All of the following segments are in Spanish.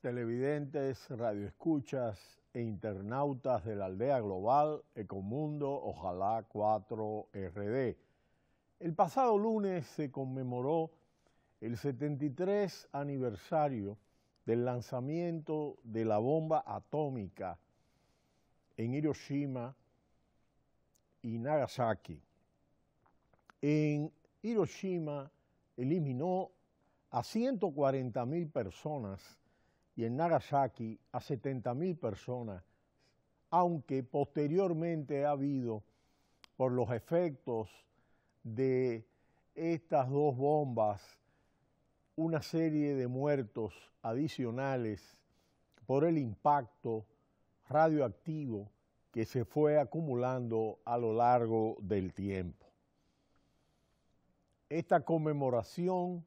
televidentes, radioescuchas e internautas de la aldea global Ecomundo Ojalá 4RD. El pasado lunes se conmemoró el 73 aniversario del lanzamiento de la bomba atómica en Hiroshima y Nagasaki. En Hiroshima eliminó a 140 mil personas y en Nagasaki a 70.000 personas, aunque posteriormente ha habido, por los efectos de estas dos bombas, una serie de muertos adicionales por el impacto radioactivo que se fue acumulando a lo largo del tiempo. Esta conmemoración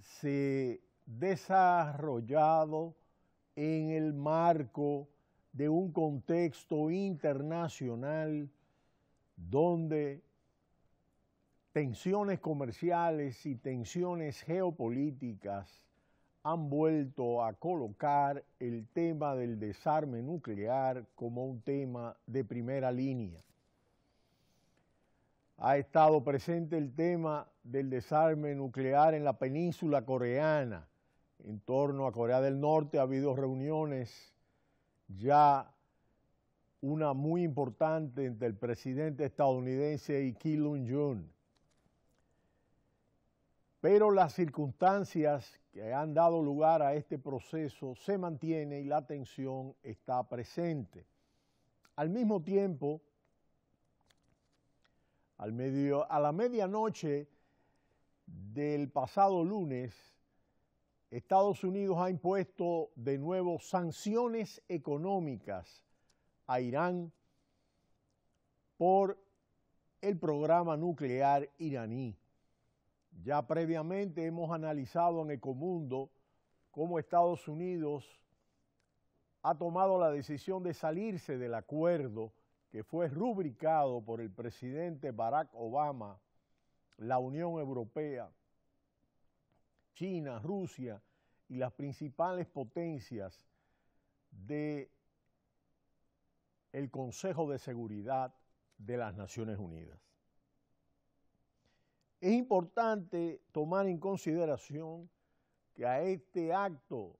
se desarrollado en el marco de un contexto internacional donde tensiones comerciales y tensiones geopolíticas han vuelto a colocar el tema del desarme nuclear como un tema de primera línea. Ha estado presente el tema del desarme nuclear en la península coreana, en torno a Corea del Norte, ha habido reuniones ya una muy importante entre el presidente estadounidense y Kim Jong-un. Pero las circunstancias que han dado lugar a este proceso se mantiene y la tensión está presente. Al mismo tiempo, al medio, a la medianoche del pasado lunes, Estados Unidos ha impuesto de nuevo sanciones económicas a Irán por el programa nuclear iraní. Ya previamente hemos analizado en Ecomundo cómo Estados Unidos ha tomado la decisión de salirse del acuerdo que fue rubricado por el presidente Barack Obama, la Unión Europea, China, Rusia y las principales potencias del Consejo de Seguridad de las Naciones Unidas. Es importante tomar en consideración que a este acto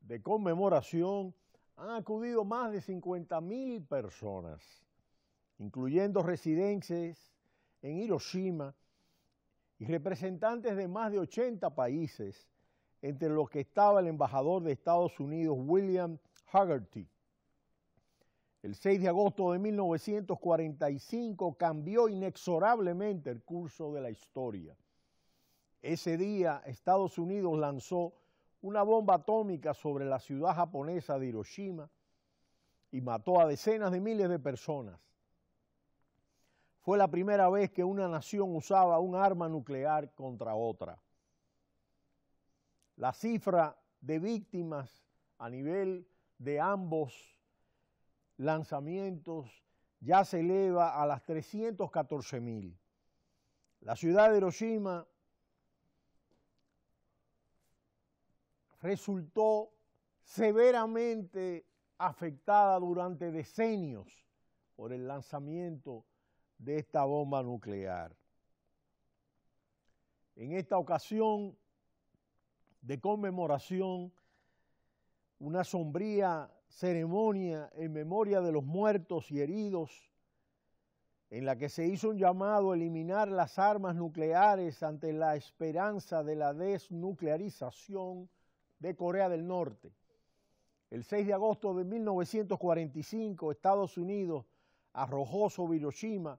de conmemoración han acudido más de 50.000 mil personas, incluyendo residencias en Hiroshima y representantes de más de 80 países, entre los que estaba el embajador de Estados Unidos William Haggerty. El 6 de agosto de 1945 cambió inexorablemente el curso de la historia. Ese día Estados Unidos lanzó una bomba atómica sobre la ciudad japonesa de Hiroshima y mató a decenas de miles de personas. Fue la primera vez que una nación usaba un arma nuclear contra otra. La cifra de víctimas a nivel de ambos lanzamientos ya se eleva a las 314 mil. La ciudad de Hiroshima resultó severamente afectada durante decenios por el lanzamiento de esta bomba nuclear. En esta ocasión de conmemoración, una sombría ceremonia en memoria de los muertos y heridos, en la que se hizo un llamado a eliminar las armas nucleares ante la esperanza de la desnuclearización de Corea del Norte. El 6 de agosto de 1945, Estados Unidos arrojó sobre Hiroshima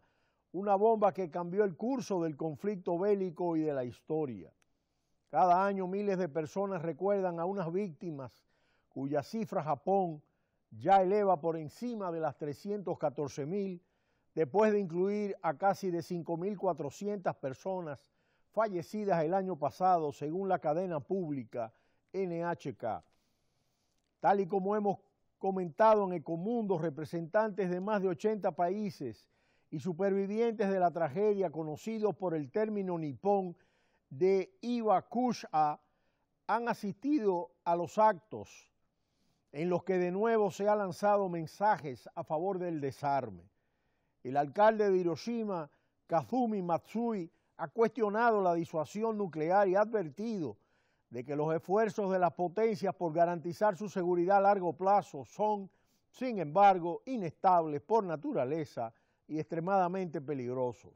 una bomba que cambió el curso del conflicto bélico y de la historia. Cada año miles de personas recuerdan a unas víctimas cuya cifra Japón ya eleva por encima de las 314 mil, después de incluir a casi de 5.400 personas fallecidas el año pasado, según la cadena pública NHK. Tal y como hemos comentado en Ecomundo, representantes de más de 80 países y supervivientes de la tragedia conocidos por el término nipón de Iwakusha han asistido a los actos en los que de nuevo se han lanzado mensajes a favor del desarme. El alcalde de Hiroshima, Kazumi Matsui, ha cuestionado la disuasión nuclear y ha advertido de que los esfuerzos de las potencias por garantizar su seguridad a largo plazo son, sin embargo, inestables por naturaleza y extremadamente peligrosos.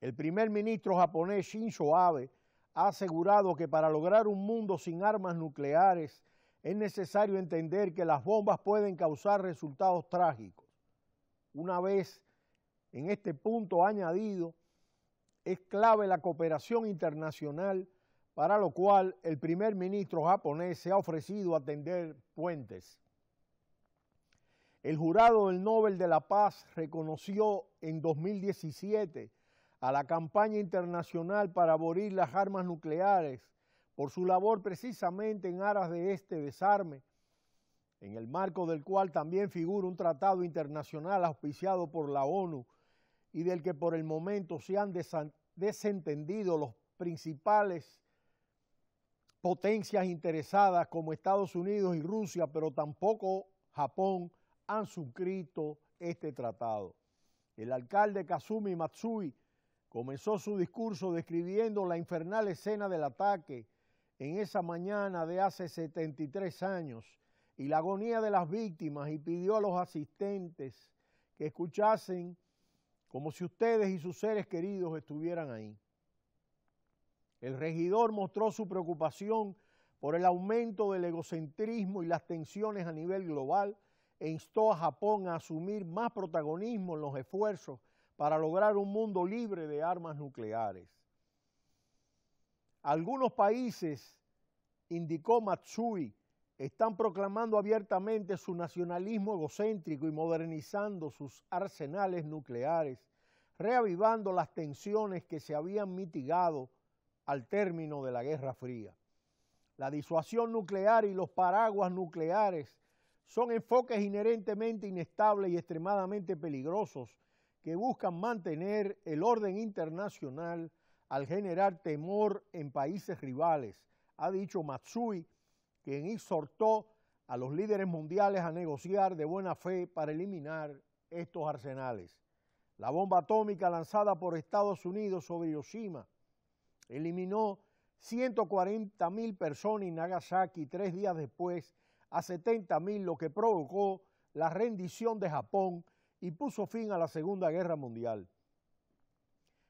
El primer ministro japonés Shinzo Abe ha asegurado que para lograr un mundo sin armas nucleares es necesario entender que las bombas pueden causar resultados trágicos. Una vez en este punto añadido, es clave la cooperación internacional, para lo cual el primer ministro japonés se ha ofrecido a tender puentes. El jurado del Nobel de la Paz reconoció en 2017 a la campaña internacional para abolir las armas nucleares por su labor precisamente en aras de este desarme, en el marco del cual también figura un tratado internacional auspiciado por la ONU y del que por el momento se han desentendido los principales potencias interesadas como Estados Unidos y Rusia, pero tampoco Japón, han suscrito este tratado. El alcalde Kazumi Matsui comenzó su discurso describiendo la infernal escena del ataque en esa mañana de hace 73 años y la agonía de las víctimas y pidió a los asistentes que escuchasen como si ustedes y sus seres queridos estuvieran ahí. El regidor mostró su preocupación por el aumento del egocentrismo y las tensiones a nivel global e instó a Japón a asumir más protagonismo en los esfuerzos para lograr un mundo libre de armas nucleares. Algunos países, indicó Matsui, están proclamando abiertamente su nacionalismo egocéntrico y modernizando sus arsenales nucleares, reavivando las tensiones que se habían mitigado al término de la Guerra Fría. La disuasión nuclear y los paraguas nucleares son enfoques inherentemente inestables y extremadamente peligrosos que buscan mantener el orden internacional al generar temor en países rivales, ha dicho Matsui, quien exhortó a los líderes mundiales a negociar de buena fe para eliminar estos arsenales. La bomba atómica lanzada por Estados Unidos sobre Hiroshima eliminó 140 mil personas en Nagasaki tres días después a 70 mil, lo que provocó la rendición de Japón y puso fin a la Segunda Guerra Mundial.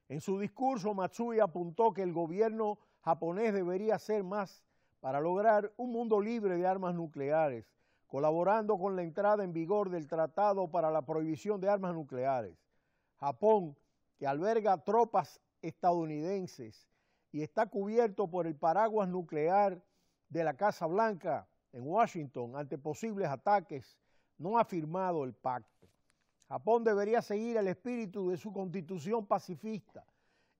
En su discurso, Matsui apuntó que el gobierno japonés debería hacer más para lograr un mundo libre de armas nucleares, colaborando con la entrada en vigor del Tratado para la Prohibición de Armas Nucleares. Japón, que alberga tropas estadounidenses y está cubierto por el paraguas nuclear de la Casa Blanca, en Washington ante posibles ataques, no ha firmado el pacto. Japón debería seguir el espíritu de su constitución pacifista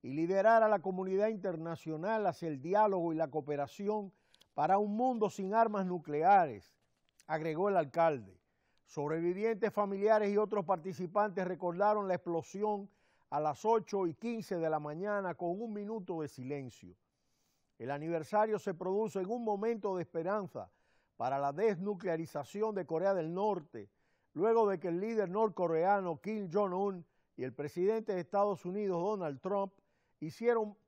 y liderar a la comunidad internacional hacia el diálogo y la cooperación para un mundo sin armas nucleares, agregó el alcalde. Sobrevivientes familiares y otros participantes recordaron la explosión a las 8 y 15 de la mañana con un minuto de silencio. El aniversario se produce en un momento de esperanza para la desnuclearización de Corea del Norte, luego de que el líder norcoreano Kim Jong-un y el presidente de Estados Unidos Donald Trump hicieron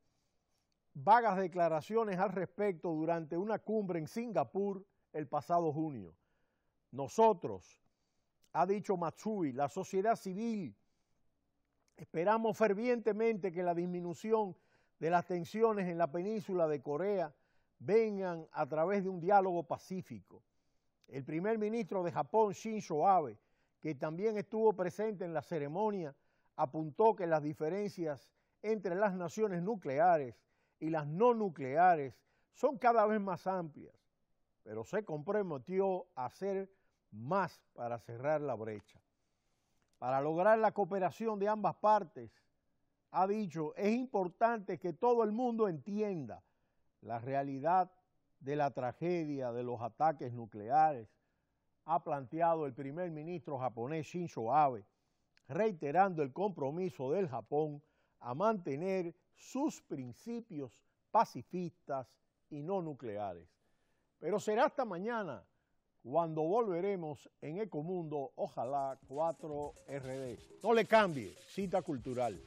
vagas declaraciones al respecto durante una cumbre en Singapur el pasado junio. Nosotros, ha dicho Matsui, la sociedad civil, esperamos fervientemente que la disminución de las tensiones en la península de Corea vengan a través de un diálogo pacífico. El primer ministro de Japón, Shinzo Abe, que también estuvo presente en la ceremonia, apuntó que las diferencias entre las naciones nucleares y las no nucleares son cada vez más amplias, pero se comprometió a hacer más para cerrar la brecha. Para lograr la cooperación de ambas partes, ha dicho, es importante que todo el mundo entienda la realidad de la tragedia de los ataques nucleares, ha planteado el primer ministro japonés Shinzo Abe, reiterando el compromiso del Japón a mantener sus principios pacifistas y no nucleares. Pero será hasta mañana cuando volveremos en Ecomundo, ojalá 4RD. No le cambie, cita cultural.